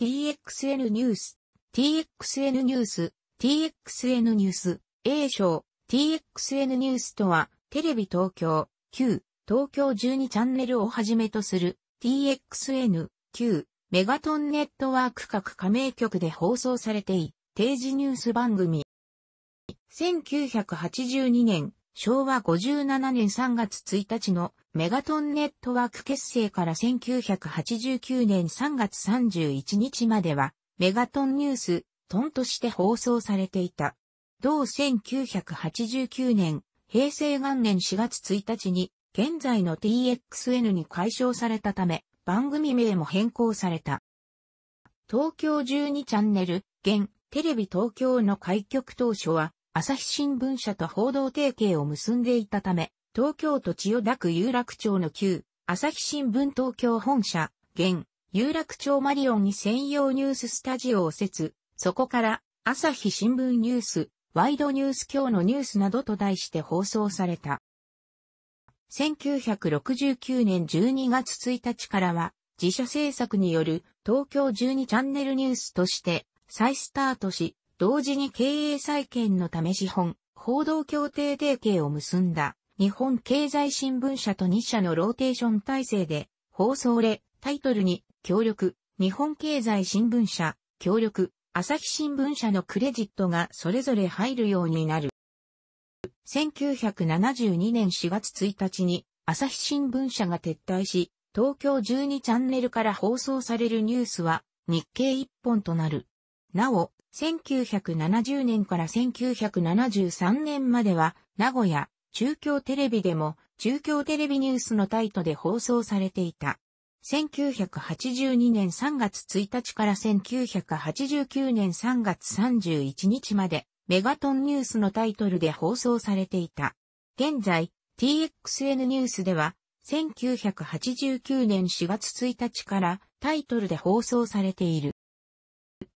TXN ニュース、TXN ニュース、TXN ニュース、A 賞、TXN ニュースとは、テレビ東京、旧、東京12チャンネルをはじめとする、TXN、旧、メガトンネットワーク各加盟局で放送されてい、定時ニュース番組。1982年、昭和57年3月1日のメガトンネットワーク結成から1989年3月31日までは、メガトンニュース、トンとして放送されていた。同1989年、平成元年4月1日に、現在の TXN に解消されたため、番組名も変更された。東京12チャンネル、現、テレビ東京の開局当初は、朝日新聞社と報道提携を結んでいたため、東京都千代田区有楽町の旧、朝日新聞東京本社、現、有楽町マリオンに専用ニューススタジオを設、そこから、朝日新聞ニュース、ワイドニュース今日のニュースなどと題して放送された。1969年12月1日からは、自社制作による東京12チャンネルニュースとして再スタートし、同時に経営再建のため資本、報道協定提携を結んだ日本経済新聞社と2社のローテーション体制で放送例、タイトルに協力、日本経済新聞社、協力、朝日新聞社のクレジットがそれぞれ入るようになる。1972年4月1日に朝日新聞社が撤退し、東京12チャンネルから放送されるニュースは日経一本となる。なお、1970年から1973年までは、名古屋、中京テレビでも、中京テレビニュースのタイトで放送されていた。1982年3月1日から1989年3月31日まで、メガトンニュースのタイトルで放送されていた。現在、TXN ニュースでは、1989年4月1日からタイトルで放送されている。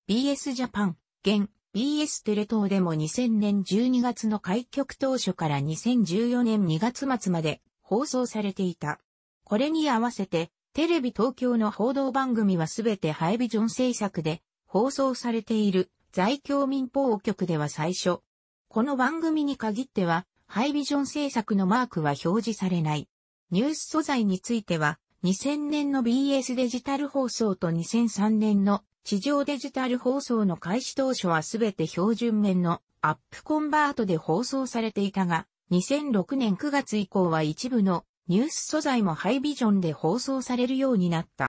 BS ジャパン現 BS テレ東でも2000年12月の開局当初から2014年2月末まで放送されていた。これに合わせて、テレビ東京の報道番組はすべてハイビジョン制作で放送されている在京民放局では最初。この番組に限っては、ハイビジョン制作のマークは表示されない。ニュース素材については、2000年の BS デジタル放送と2003年の地上デジタル放送の開始当初はすべて標準面のアップコンバートで放送されていたが、2006年9月以降は一部のニュース素材もハイビジョンで放送されるようになった。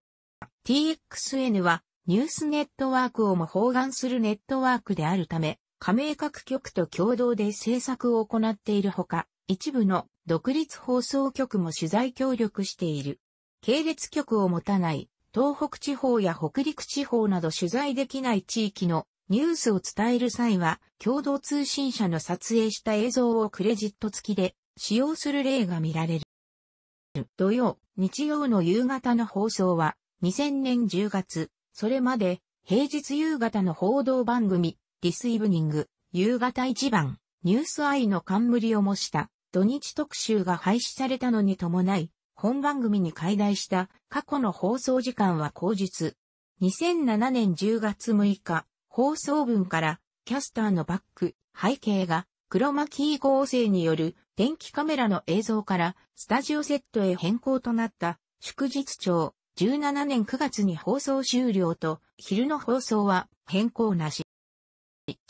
TXN はニュースネットワークをも包含するネットワークであるため、加盟各局と共同で制作を行っているほか、一部の独立放送局も取材協力している。系列局を持たない東北地方や北陸地方など取材できない地域のニュースを伝える際は、共同通信社の撮影した映像をクレジット付きで使用する例が見られる。土曜、日曜の夕方の放送は、2000年10月、それまで、平日夕方の報道番組、ディスイブニング、夕方一番、ニュースアイの冠を模した、土日特集が廃止されたのに伴い、本番組に解題した過去の放送時間は後日。2007年10月6日、放送分からキャスターのバック、背景が黒巻ー合成による天気カメラの映像からスタジオセットへ変更となった祝日長17年9月に放送終了と昼の放送は変更なし。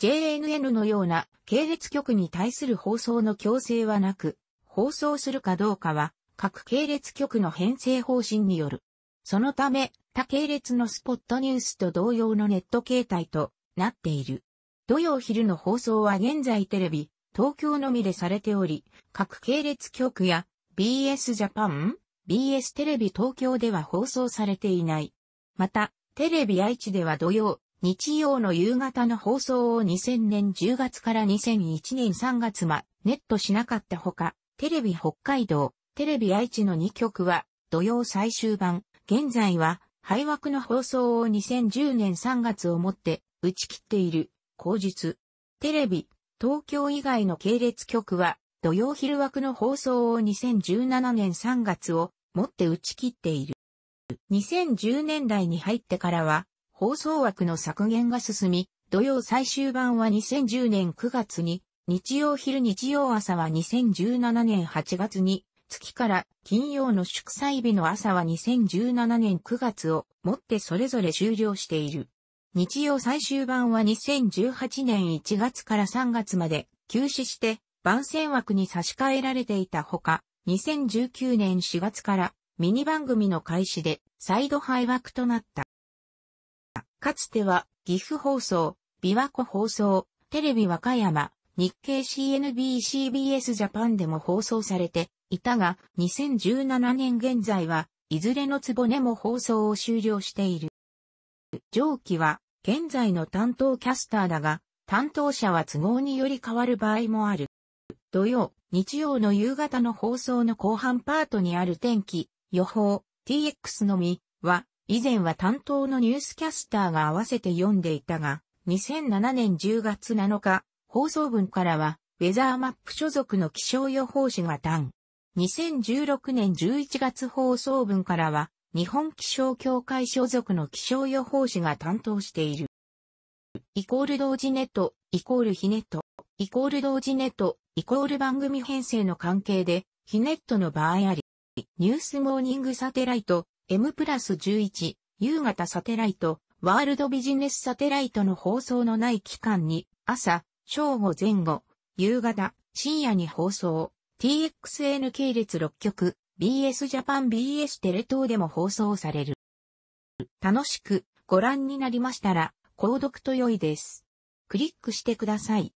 JNN のような系列局に対する放送の強制はなく、放送するかどうかは各系列局の編成方針による。そのため、他系列のスポットニュースと同様のネット形態となっている。土曜昼の放送は現在テレビ、東京のみでされており、各系列局や BS ジャパン、BS テレビ東京では放送されていない。また、テレビ愛知では土曜、日曜の夕方の放送を2000年10月から2001年3月ま、ネットしなかったほか、テレビ北海道、テレビ愛知の2局は、土曜最終版、現在は、廃枠の放送を2010年3月をもって、打ち切っている、後日。テレビ、東京以外の系列局は、土曜昼枠の放送を2017年3月をもって打ち切っている。2010年代に入ってからは、放送枠の削減が進み、土曜最終版は2010年9月に、日曜昼日曜朝は2017年8月に月から金曜の祝祭日の朝は2017年9月をもってそれぞれ終了している。日曜最終版は2018年1月から3月まで休止して番宣枠に差し替えられていたほか、2019年4月からミニ番組の開始でサイド廃枠となった。かつては岐阜放送、琵琶湖放送、テレビ和歌山、日経 CNBCBS ジャパンでも放送されていたが、2017年現在はいずれのつぼねも放送を終了している。上記は現在の担当キャスターだが、担当者は都合により変わる場合もある。土曜、日曜の夕方の放送の後半パートにある天気、予報、TX のみは、以前は担当のニュースキャスターが合わせて読んでいたが、2007年10月7日、放送文からは、ウェザーマップ所属の気象予報士が単。2016年11月放送分からは、日本気象協会所属の気象予報士が担当している。イコール同時ネット、イコールヒネット、イコール同時ネット、イコール番組編成の関係で、ヒネットの場合あり、ニュースモーニングサテライト、M プラス11、夕方サテライト、ワールドビジネスサテライトの放送のない期間に、朝、正午前後、夕方、深夜に放送、TXN 系列6局、BS ジャパン BS テレ東でも放送される。楽しくご覧になりましたら、購読と良いです。クリックしてください。